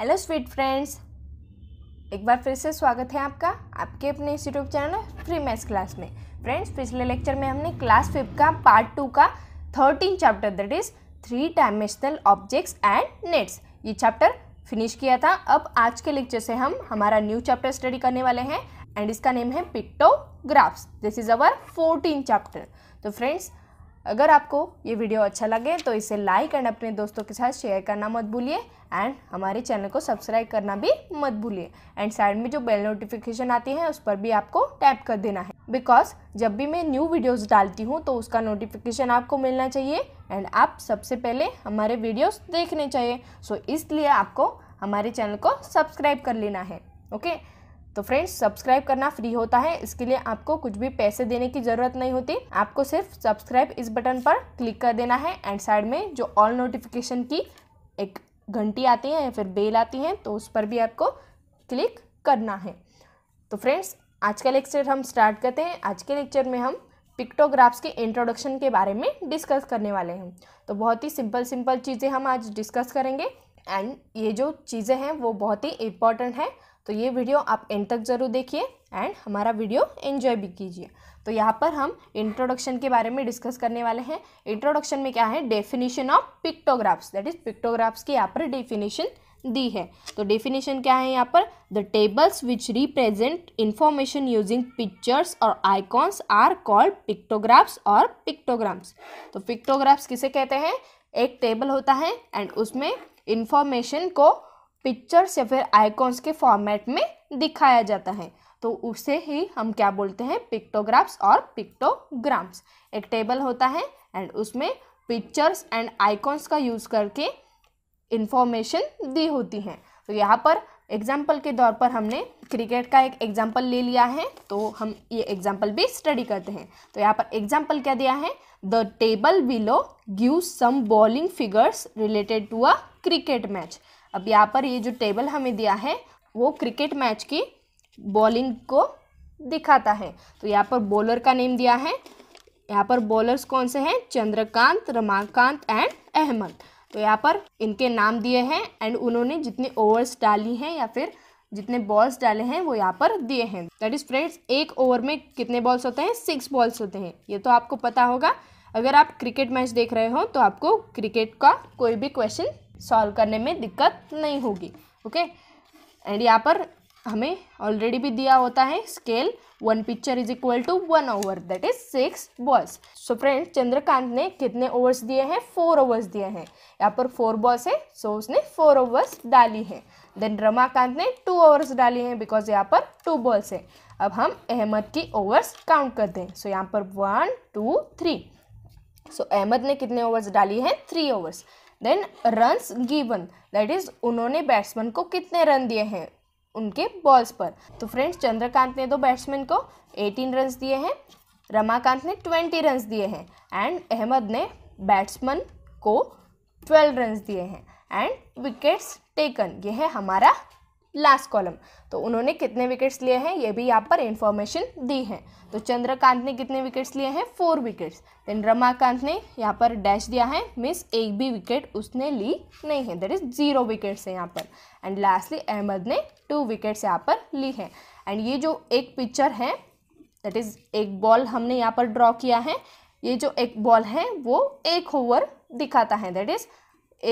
Hello sweet friends एक बार फिर से स्वागत है आपका आपके अपने इस YouTube channel free maths class में फ्रेंड्स पिछले लेक्चर में हमने क्लास फिफ्थ का पार्ट टू का thirteen chapter that is three dimensional objects and nets ये चैप्टर फिनिश किया था अब आज के लेक्चर से हम हमारा न्यू चैप्टर स्टडी करने वाले हैं एंड इसका नेम है pictographs this is our fourteen chapter तो फ्रेंड्स अगर आपको ये वीडियो अच्छा लगे तो इसे लाइक एंड अपने दोस्तों के साथ शेयर करना मत भूलिए एंड हमारे चैनल को सब्सक्राइब करना भी मत भूलिए एंड साइड में जो बेल नोटिफिकेशन आती है उस पर भी आपको टैप कर देना है बिकॉज जब भी मैं न्यू वीडियोस डालती हूँ तो उसका नोटिफिकेशन आपको मिलना चाहिए एंड आप सबसे पहले हमारे वीडियोज़ देखने चाहिए सो so, इसलिए आपको हमारे चैनल को सब्सक्राइब कर लेना है ओके okay? तो फ्रेंड्स सब्सक्राइब करना फ्री होता है इसके लिए आपको कुछ भी पैसे देने की ज़रूरत नहीं होती आपको सिर्फ सब्सक्राइब इस बटन पर क्लिक कर देना है एंड साइड में जो ऑल नोटिफिकेशन की एक घंटी आती है या फिर बेल आती है तो उस पर भी आपको क्लिक करना है तो फ्रेंड्स आज का लेक्चर हम स्टार्ट करते हैं आज के लेक्चर में हम पिक्टोग्राफ्स के इंट्रोडक्शन के बारे में डिस्कस करने वाले हैं तो बहुत ही सिंपल सिंपल चीज़ें हम आज डिस्कस करेंगे एंड ये जो चीज़ें हैं वो बहुत ही इम्पॉर्टेंट हैं तो ये वीडियो आप एंड तक ज़रूर देखिए एंड हमारा वीडियो एंजॉय भी कीजिए तो यहाँ पर हम इंट्रोडक्शन के बारे में डिस्कस करने वाले हैं इंट्रोडक्शन में क्या है definition of pictographs that is pictographs की यहाँ पर डेफिनेशन दी है तो डेफिनेशन क्या है यहाँ पर the tables which represent information using pictures और आइकॉन्स आर कॉल्ड पिक्टोग्राफ्स और पिक्टोग्राम्स तो पिक्टोग्राफ्स किसे कहते हैं एक टेबल होता है एंड उसमें इन्फॉर्मेशन को पिक्चर्स या फिर आइकॉन्स के फॉर्मेट में दिखाया जाता है तो उसे ही हम क्या बोलते हैं पिक्टोग्राफ्स और पिक्टोग्राम्स एक टेबल होता है एंड उसमें पिक्चर्स एंड आइकॉन्स का यूज़ करके इंफॉर्मेशन दी होती हैं तो यहाँ पर एग्जाम्पल के तौर पर हमने क्रिकेट का एक एग्जाम्पल ले लिया है तो हम ये एग्जाम्पल भी स्टडी करते हैं तो यहाँ पर एग्जाम्पल क्या दिया है the table below give some bowling figures related to a cricket match अब यहाँ पर ये जो टेबल हमें दिया है वो क्रिकेट मैच की बॉलिंग को दिखाता है तो यहाँ पर बॉलर का नेम दिया है यहाँ पर बॉलर्स कौन से हैं चंद्रकांत रमाकांत एंड अहमद तो यहाँ पर इनके नाम दिए हैं एंड उन्होंने जितने ओवर्स डाली हैं या फिर जितने बॉल्स डाले हैं वो यहाँ पर दिए हैं दैट इज़ फ्रेंड्स एक ओवर में कितने बॉल्स होते हैं सिक्स बॉल्स होते हैं ये तो आपको पता होगा अगर आप क्रिकेट मैच देख रहे हो तो आपको क्रिकेट का कोई भी क्वेश्चन सॉल्व करने में दिक्कत नहीं होगी ओके एंड यहाँ पर हमें ऑलरेडी भी दिया होता है scale one picture is equal to one over that is six balls so friend Chandrakant ने कितने ओवर्स दिए हैं फोर ओवर्स दिए हैं यहाँ पर फोर बॉल्स है सो so उसने फोर ओवर्स डाली हैं देन रमाकांत ने टू ओवर्स डाली हैं बिकॉज यहाँ पर टू बॉल्स हैं अब हम अहमद की ओवर्स काउंट करते हैं सो so यहाँ पर one two three so Ahmed ने कितने ओवर्स डाली हैं three overs then runs given that is उन्होंने बैट्समैन को कितने रन दिए हैं उनके बॉल्स पर तो फ्रेंड्स चंद्रकांत ने दो बैट्समैन को 18 रन्स दिए हैं रमाकांत ने 20 रन्स दिए हैं एंड अहमद ने बैट्समैन को 12 रन्स दिए हैं एंड विकेट्स टेकन ये है हमारा लास्ट कॉलम तो उन्होंने कितने विकेट्स लिए हैं ये भी यहाँ पर इंफॉर्मेशन दी है तो चंद्रकांत ने कितने विकेट्स लिए हैं फोर विकेट्स देन रमाकांत ने यहाँ पर डैश दिया है मिस एक भी विकेट उसने ली नहीं है दैट इज जीरो विकेट्स है यहाँ पर एंड लास्टली अहमद ने टू विकेट्स यहाँ पर ली है एंड ये जो एक पिक्चर है दैट इज़ एक बॉल हमने यहाँ पर ड्रॉ किया है ये जो एक बॉल है वो एक ओवर दिखाता है दैट इज़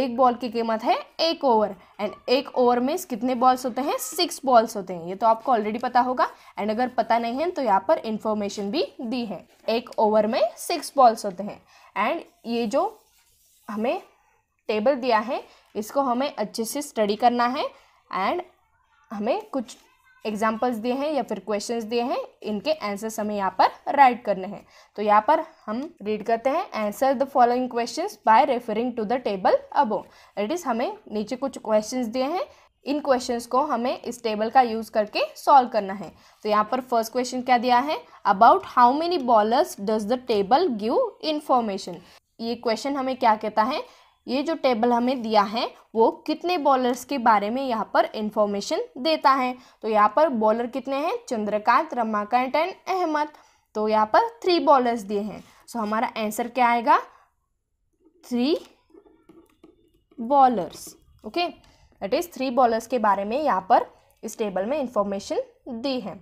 एक बॉल की कीमत है एक ओवर एंड एक ओवर में कितने बॉल्स होते हैं सिक्स बॉल्स होते हैं ये तो आपको ऑलरेडी पता होगा एंड अगर पता नहीं है तो यहाँ पर इंफॉर्मेशन भी दी है एक ओवर में सिक्स बॉल्स होते हैं एंड ये जो हमें टेबल दिया है इसको हमें अच्छे से स्टडी करना है एंड हमें कुछ एग्जाम्पल्स दिए हैं या फिर क्वेश्चन दिए हैं इनके आंसर्स हमें यहाँ पर राइट करने हैं तो यहाँ पर हम रीड करते हैं answer the following question by referring to the table above it is हमें नीचे कुछ क्वेश्चन दिए हैं इन क्वेश्चंस को हमें इस टेबल का यूज़ करके सॉल्व करना है तो यहाँ पर फर्स्ट क्वेश्चन क्या दिया है about how many bowlers does the table give information ये क्वेश्चन हमें क्या कहता है ये जो टेबल हमें दिया है वो कितने बॉलर्स के बारे में यहाँ पर इंफॉर्मेशन देता है तो यहाँ पर बॉलर कितने हैं चंद्रकांत रमाकांत एंड अहमद तो यहाँ पर थ्री बॉलर्स दिए हैं सो हमारा आंसर क्या आएगा three bowlers okay that is three bowlers के बारे में यहाँ पर इस टेबल में इंफॉर्मेशन दी है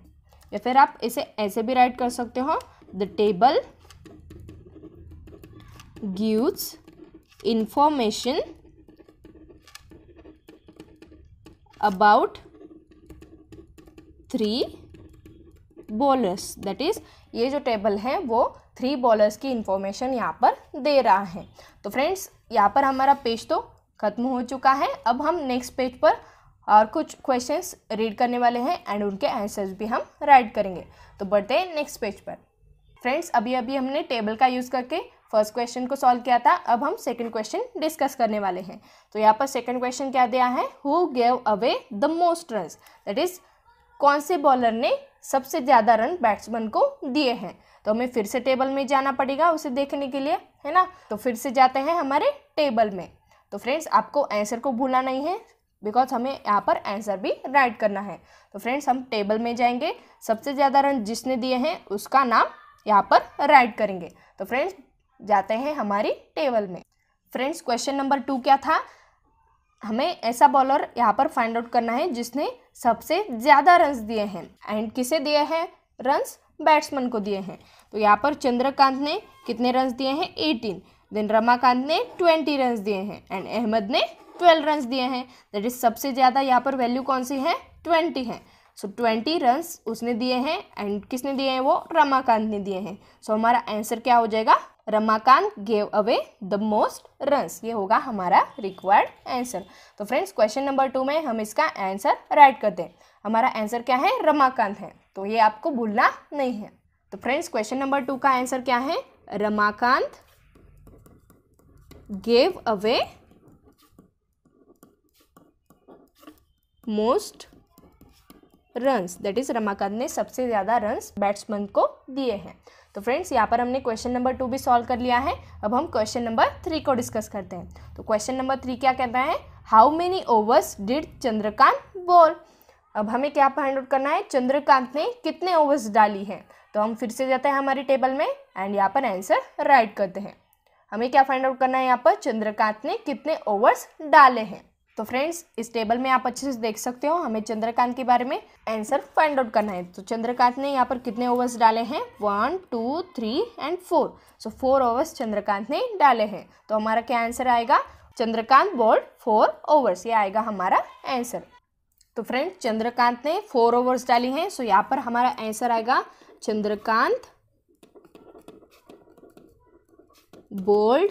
या फिर आप इसे ऐसे भी राइट कर सकते हो the table gives information about three bowlers that is ये जो टेबल है वो थ्री बॉलर्स की इन्फॉर्मेशन यहाँ पर दे रहा है तो फ्रेंड्स यहाँ पर हमारा पेज तो ख़त्म हो चुका है अब हम नेक्स्ट पेज पर और कुछ क्वेश्चंस रीड करने वाले हैं एंड उनके आंसर्स भी हम राइट करेंगे तो बढ़ते हैं नेक्स्ट पेज पर फ्रेंड्स अभी अभी हमने टेबल का यूज़ करके फर्स्ट क्वेश्चन को सॉल्व किया था अब हम सेकंड क्वेश्चन डिस्कस करने वाले हैं तो यहाँ पर सेकंड क्वेश्चन क्या दिया है who gave away the most run that is कौन से बॉलर ने सबसे ज़्यादा रन बैट्समैन को दिए हैं तो हमें फिर से टेबल में जाना पड़ेगा उसे देखने के लिए है ना तो फिर से जाते हैं हमारे टेबल में तो फ्रेंड्स आपको आंसर को भूलना नहीं है बिकॉज हमें यहाँ पर आंसर भी राइट करना है तो फ्रेंड्स हम टेबल में जाएंगे सबसे ज़्यादा रन जिसने दिए हैं उसका नाम यहाँ पर राइट करेंगे तो फ्रेंड्स जाते हैं हमारी टेबल में फ्रेंड्स क्वेश्चन नंबर टू क्या था हमें ऐसा बॉलर यहाँ पर फाइंड आउट करना है जिसने सबसे ज़्यादा रन्स दिए हैं एंड किसे दिए हैं रन्स बैट्समैन को दिए हैं तो यहाँ पर चंद्रकांत ने कितने रन्स दिए हैं एटीन देन रमाकांत ने ट्वेंटी रन्स दिए हैं एंड अहमद ने ट्वेल्व रन्स दिए हैं दैट इज सबसे ज़्यादा यहाँ पर वैल्यू कौन सी है ट्वेंटी है सो ट्वेंटी रन्स उसने दिए हैं एंड किसने दिए हैं वो रमाकांत ने दिए हैं सो so, हमारा आंसर क्या हो जाएगा Ramakant gave away the most runs ये होगा हमारा रिक्वायर्ड आंसर तो फ्रेंड्स क्वेश्चन नंबर टू में हम इसका आंसर राइट करते हैं हमारा आंसर क्या है रमाकांत है तो ये आपको भूलना नहीं है तो फ्रेंड्स क्वेश्चन नंबर टू का आंसर क्या है Ramakant gave away most runs that is Ramakant ने सबसे ज़्यादा रन्स बैट्समैन को दिए हैं तो फ्रेंड्स यहाँ पर हमने क्वेश्चन नंबर टू भी सॉल्व कर लिया है अब हम क्वेश्चन नंबर थ्री को डिस्कस करते हैं तो क्वेश्चन नंबर थ्री क्या कहता है how many overs did Chandrakant bowl अब हमें क्या फाइंड आउट करना है चंद्रकांत ने कितने ओवर्स डाली हैं तो हम फिर से जाते हैं हमारे टेबल में एंड यहाँ पर आंसर राइट करते हैं हमें क्या फाइंड आउट करना है यहाँ पर चंद्रकांत ने कितने ओवर्स डाले हैं तो फ्रेंड्स इस टेबल में आप अच्छे से देख सकते हो हमें चंद्रकांत के बारे में आंसर फाइंड आउट करना है तो चंद्रकांत ने यहाँ पर कितने ओवर्स डाले हैं one two three and four so four overs Chandrakant ने डाले हैं तो हमारा क्या आंसर आएगा चंद्रकांत बॉल्ड फोर ओवर्स ये आएगा हमारा आंसर तो फ्रेंड्स चंद्रकांत ने फोर ओवर्स डाली हैं सो यहाँ पर हमारा आंसर आएगा Chandrakant bowled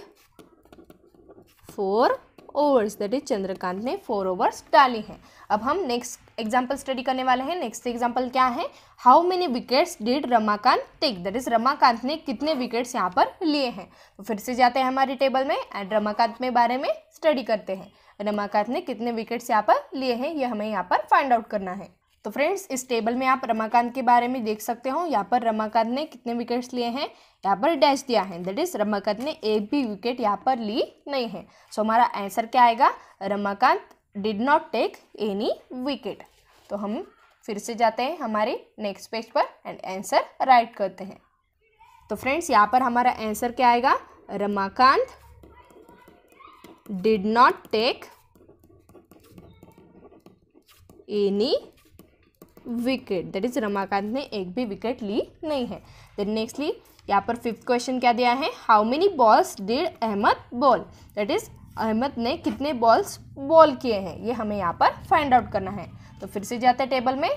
four overs that is Chandrakant ने फोर ओवर्स डाली हैं अब हम नेक्स्ट एग्जाम्पल स्टडी करने वाले हैं नेक्स्ट एग्जाम्पल क्या है how many wickets did Ramakant take that is Ramakant ने कितने विकेट्स यहाँ पर लिए हैं तो फिर से जाते हैं हमारे टेबल में एंड रमाकांत में बारे में स्टडी करते हैं रमाकांत ने कितने विकेट्स यहाँ पर लिए हैं ये यह हमें यहाँ पर फाइंड आउट करना है तो फ्रेंड्स इस टेबल में आप रमाकांत के बारे में देख सकते हो यहाँ पर रमाकांत ने कितने विकेट्स लिए हैं यहाँ पर डैश दिया है दैट इज रमाकांत ने एक भी विकेट यहाँ पर ली नहीं है सो हमारा आंसर क्या आएगा Ramakant did not take any wicket तो हम फिर से जाते हैं हमारे नेक्स्ट पेज पर एंड आंसर राइट करते हैं तो फ्रेंड्स यहाँ पर हमारा आंसर क्या आएगा Ramakant did not take any wicket that is Ramakant ने एक भी विकेट ली नहीं है देन नेक्स्टली यहाँ पर फिफ्थ क्वेश्चन क्या दिया है how many balls did Ahmed bowl that is Ahmed ने कितने बॉल्स बॉल किए हैं ये हमें यहाँ पर फाइंड आउट करना है तो फिर से जाते हैं टेबल में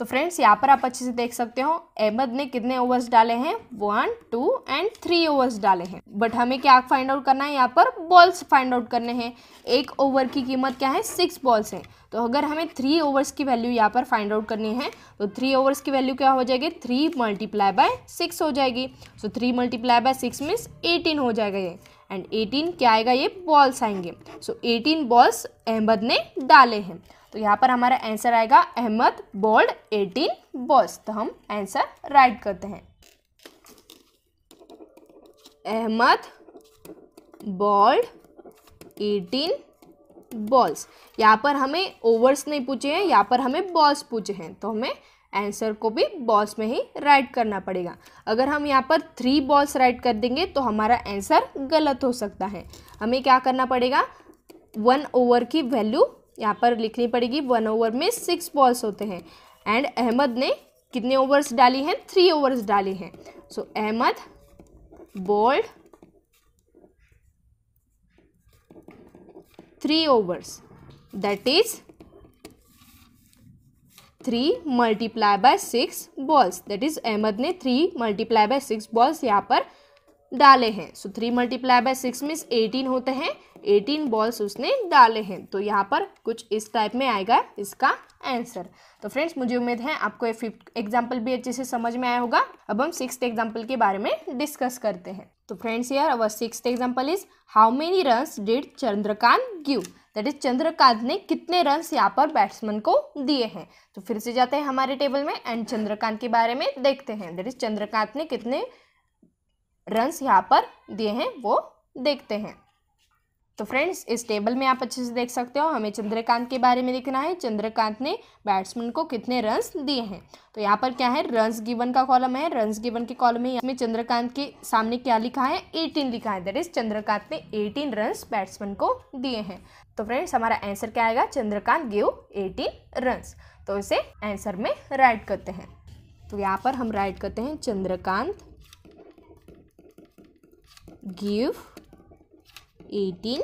तो फ्रेंड्स यहाँ पर आप अच्छे से देख सकते हो अहमद ने कितने ओवर्स डाले हैं one two and three overs डाले हैं बट हमें क्या फाइंड आउट करना है यहाँ पर बॉल्स फाइंड आउट करने हैं एक ओवर की कीमत क्या है सिक्स बॉल्स है तो अगर हमें थ्री ओवर्स की वैल्यू यहाँ पर फाइंड आउट करनी है तो थ्री ओवर्स की वैल्यू क्या हो जाएगी थ्री मल्टीप्लाई बाय सिक्स हो जाएगी so three multiply by six means eighteen हो जाएगा ये एंड एटीन क्या आएगा ये बॉल्स आएंगे सो एटीन बॉल्स अहमद ने डाले हैं तो यहाँ पर हमारा आंसर आएगा अहमद बोल्ड एटीन बॉस तो हम आंसर राइट करते हैं अहमद बॉल्ड एटीन बॉल्स यहाँ पर हमें ओवर्स नहीं पूछे हैं यहाँ पर हमें बॉल्स पूछे हैं तो हमें आंसर को भी बॉल्स में ही राइट करना पड़ेगा अगर हम यहाँ पर थ्री बॉल्स राइट कर देंगे तो हमारा आंसर गलत हो सकता है हमें क्या करना पड़ेगा वन ओवर की वैल्यू यहाँ पर लिखनी पड़ेगी वन ओवर में सिक्स बॉल्स होते हैं एंड अहमद ने कितने ओवर्स डाली हैं थ्री ओवर्स डाले हैं so so, Ahmed bowled three overs that is three multiply by six balls that is Ahmed ने three multiply by six balls यहाँ पर डाले हैं so three multiply by six means eighteen होते हैं एटीन बॉल्स उसने डाले हैं तो यहाँ पर कुछ इस टाइप में आएगा इसका आंसर तो फ्रेंड्स मुझे उम्मीद है आपको ये फिफ्थ एग्जाम्पल भी अच्छे से समझ में आया होगा अब हम सिक्स एग्जाम्पल के बारे में डिस्कस करते हैं तो फ्रेंड्स यार our six example is how many run did Chandrakant give that is Chandrakant ने कितने रन यहाँ पर बैट्समैन को दिए हैं तो फिर से जाते हैं हमारे टेबल में एंड चंद्रकांत के बारे में देखते हैं दैट इज चंद्रकांत ने कितने रन यहाँ पर दिए हैं वो देखते हैं तो फ्रेंड्स इस टेबल में आप अच्छे से देख सकते हो हमें चंद्रकांत के बारे में देखना है चंद्रकांत ने बैट्समैन को कितने रन्स दिए हैं तो यहाँ पर क्या है रन्स गिवन का कॉलम है रन्स गिवन के कॉलम में इसमें चंद्रकांत के सामने क्या लिखा है एटीन लिखा है दैट इज चंद्रकांत ने एटीन रन्स बैट्समैन को दिए हैं तो फ्रेंड्स हमारा आंसर क्या आएगा चंद्रकांत गिव एटीन रन्स तो इसे आंसर में राइट करते हैं तो यहाँ पर हम राइट करते हैं चंद्रकांत गिव एटीन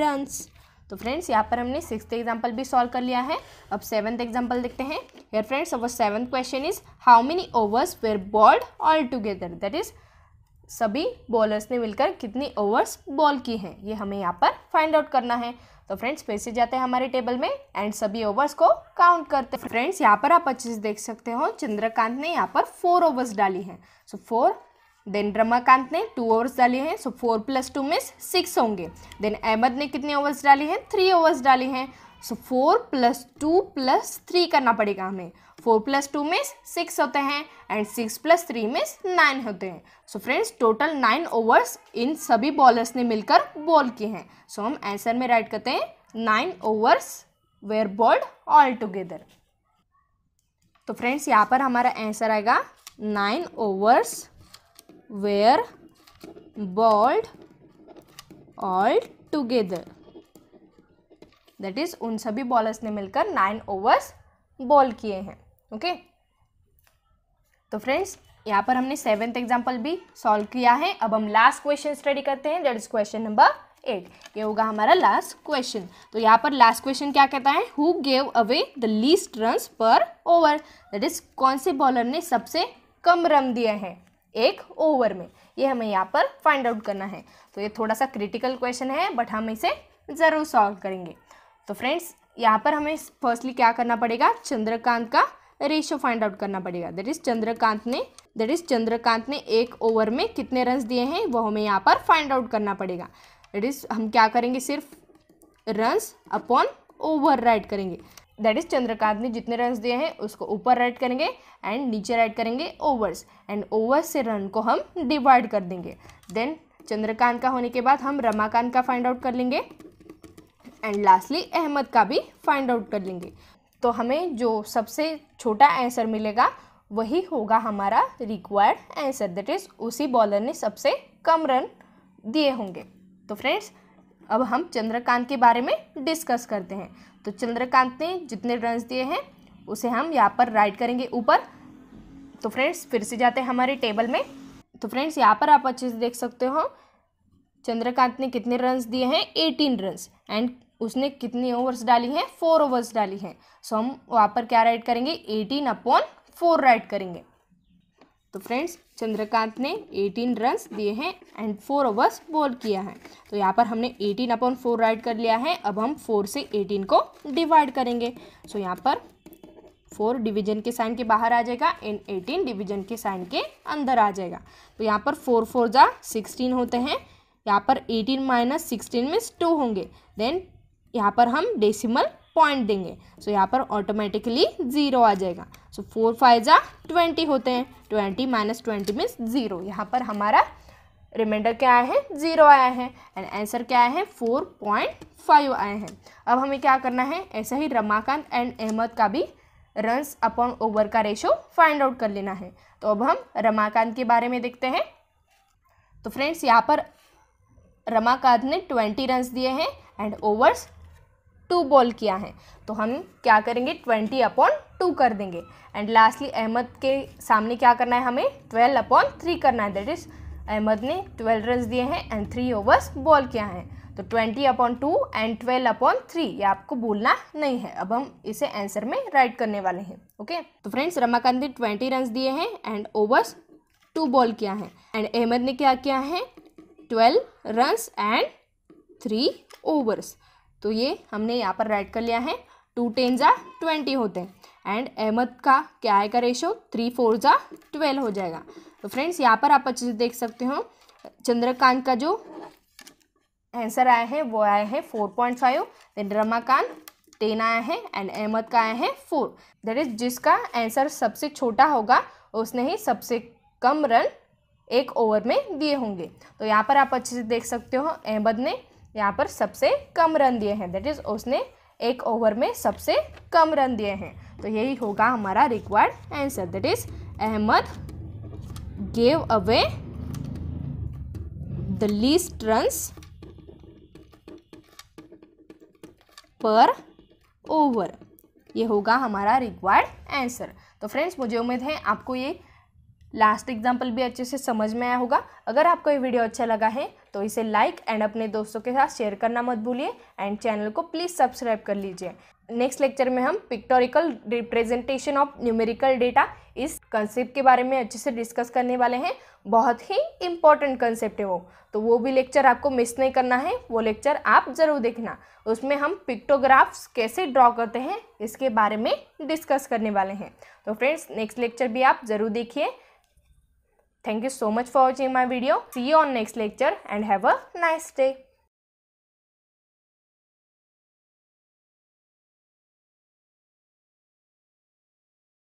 रन्स तो फ्रेंड्स यहाँ पर हमने सिक्स एग्जाम्पल भी सॉल्व कर लिया है अब सेवन्थ एग्जाम्पल देखते हैं यार friends our seventh question is how many overs were bowled all together that is सभी बॉलर्स ने मिलकर कितनी ओवर्स बॉल की हैं ये हमें यहाँ पर फाइंड आउट करना है तो फ्रेंड्स फिर से जाते हैं हमारे टेबल में एंड सभी ओवर्स को काउंट करते हैं फ्रेंड्स यहाँ पर आप अच्छे से देख सकते हो चंद्रकांत ने यहाँ पर फोर ओवर्स डाली हैं सो फोर देन रमाकांत ने टू ओवर्स डाले हैं so four plus two means six होंगे देन अहमद ने कितने ओवर्स डाले हैं थ्री ओवर्स डाले हैं so four plus two plus three करना पड़ेगा हमें फोर प्लस टू में सिक्स होते हैं एंड सिक्स प्लस थ्री में नाइन होते हैं so friends total nine overs इन सभी बॉलर्स ने मिलकर बॉल किए हैं सो so, हम आंसर में राइट करते हैं nine overs were bowled all together तो फ्रेंड्स यहाँ पर हमारा आंसर आएगा nine overs were bowled all together. That is उन सभी बॉलर्स ने मिलकर नाइन ओवर्स बॉल किए हैं ओके तो फ्रेंड्स यहाँ पर हमने सेवेंथ एग्जाम्पल भी सॉल्व किया है अब हम लास्ट क्वेश्चन स्टडी करते हैं that is question number eight ये होगा हमारा लास्ट क्वेश्चन तो यहाँ पर लास्ट क्वेश्चन क्या कहता है who gave away the least run per over that is कौन से बॉलर ने सबसे कम रन दिए हैं एक ओवर में ये हमें यहाँ पर फाइंड आउट करना है तो ये थोड़ा सा क्रिटिकल क्वेश्चन है बट हम इसे ज़रूर सॉल्व करेंगे तो फ्रेंड्स यहाँ पर हमें फर्स्टली क्या करना पड़ेगा चंद्रकांत का रेशियो फाइंड आउट करना पड़ेगा दैट इज चंद्रकांत ने दैट इज चंद्रकांत ने एक ओवर में कितने रन दिए हैं वो हमें यहाँ पर फाइंड आउट करना पड़ेगा दैट इज हम क्या करेंगे सिर्फ रन्स अपॉन ओवर राइड करेंगे दैट इज चंद्रकांत ने जितने रन दिए हैं उसको ऊपर राइट करेंगे एंड नीचे राइट करेंगे ओवर्स एंड ओवर्स से रन को हम डिवाइड कर देंगे देन चंद्रकांत का होने के बाद हम रमाकांत का फाइंड आउट कर लेंगे एंड लास्टली अहमद का भी फाइंड आउट कर लेंगे तो हमें जो सबसे छोटा आंसर मिलेगा वही होगा हमारा रिक्वायर्ड आंसर दैट इज़ उसी बॉलर ने सबसे कम रन दिए होंगे तो फ्रेंड्स अब हम चंद्रकांत के बारे में डिस्कस करते हैं तो चंद्रकांत ने जितने रन दिए हैं उसे हम यहाँ पर राइट करेंगे ऊपर तो फ्रेंड्स फिर से जाते हैं हमारे टेबल में तो फ्रेंड्स यहाँ पर आप अच्छे से देख सकते हो चंद्रकांत ने कितने रन्स दिए हैं एटीन रन्स एंड उसने कितनी ओवर्स डाली हैं फोर ओवर्स डाली हैं सो हम वहाँ पर क्या राइट करेंगे एटीन अपॉन फोर राइट करेंगे तो फ्रेंड्स चंद्रकांत ने 18 रन्स दिए हैं एंड फोर ओवर्स बॉल किया है तो यहाँ पर हमने 18 अपॉन फोर राइड कर लिया है अब हम फोर से 18 को डिवाइड करेंगे सो यहाँ पर फोर डिवीजन के साइन के बाहर आ जाएगा एंड एटीन डिवीजन के साइन के अंदर आ जाएगा तो यहाँ पर फोर फोर जा सिक्सटीन होते हैं यहाँ पर eighteen minus sixteen means two होंगे देन यहाँ पर हम डेसिमल पॉइंट देंगे सो so, यहाँ पर ऑटोमेटिकली ज़ीरो आ जाएगा सो फोर फाइव ज़ा ट्वेंटी होते हैं twenty minus twenty means zero यहाँ पर हमारा रिमाइंडर क्या आया है ज़ीरो आया है एंड आंसर क्या आया है फोर पॉइंट फाइव आए हैं अब हमें क्या करना है ऐसा ही रमाकांत एंड अहमद का भी रन्स अपॉन ओवर का रेशो फाइंड आउट कर लेना है तो अब हम रमाकांत के बारे में देखते हैं तो फ्रेंड्स यहाँ पर रमाकांत ने ट्वेंटी रन्स दिए हैं एंड ओवर्स टू बॉल किया है तो हम क्या करेंगे ट्वेंटी अपॉन टू कर देंगे एंड लास्टली अहमद के सामने क्या करना है हमें ट्वेल्व अपॉन थ्री करना है दैट इज़ अहमद ने ट्वेल्व रन दिए हैं एंड थ्री ओवर्स बॉल किया है तो twenty upon two and twelve upon three ये आपको बोलना नहीं है अब हम इसे आंसर में राइट करने वाले हैं ओके तो फ्रेंड्स रमाकांत ने ट्वेंटी रन दिए हैं एंड ओवर्स टू बॉल किया है एंड अहमद ने क्या किया है twelve runs and three overs तो ये हमने यहाँ पर राइट कर लिया है टू टेन ज़ा ट्वेंटी होते हैं एंड अहमद का क्या आएगा रेशो थ्री फोर ज़ा ट्वेल्व हो जाएगा तो फ्रेंड्स यहाँ पर आप अच्छे से देख सकते हो चंद्रकांत का जो आंसर आया है वो आया है four point five then Ramakant ten आया है एंड अहमद का आया है फोर दैट इज जिसका आंसर सबसे छोटा होगा उसने ही सबसे कम रन एक ओवर में दिए होंगे तो यहाँ पर आप अच्छे से देख सकते हो अहमद ने यहाँ पर सबसे कम रन दिए हैं दैट इज़ उसने एक ओवर में सबसे कम रन दिए हैं तो यही होगा हमारा required answer that is Ahmed gave away the least runs per over ये होगा हमारा रिक्वायर्ड आंसर तो फ्रेंड्स मुझे उम्मीद है आपको ये लास्ट एग्जाम्पल भी अच्छे से समझ में आया होगा अगर आपको ये वीडियो अच्छा लगा है तो इसे लाइक एंड अपने दोस्तों के साथ शेयर करना मत भूलिए एंड चैनल को प्लीज़ सब्सक्राइब कर लीजिए नेक्स्ट लेक्चर में हम pictorial representation of numerical data इस कंसेप्ट के बारे में अच्छे से डिस्कस करने वाले हैं बहुत ही इंपॉर्टेंट कंसेप्ट है वो तो वो भी लेक्चर आपको मिस नहीं करना है वो लेक्चर आप ज़रूर देखना उसमें हम पिक्टोग्राफ्स कैसे ड्रॉ करते हैं इसके बारे में डिस्कस करने वाले हैं तो फ्रेंड्स नेक्स्ट लेक्चर भी आप ज़रूर देखिए Thank you so much for watching my video. See you on next lecture and have a nice day.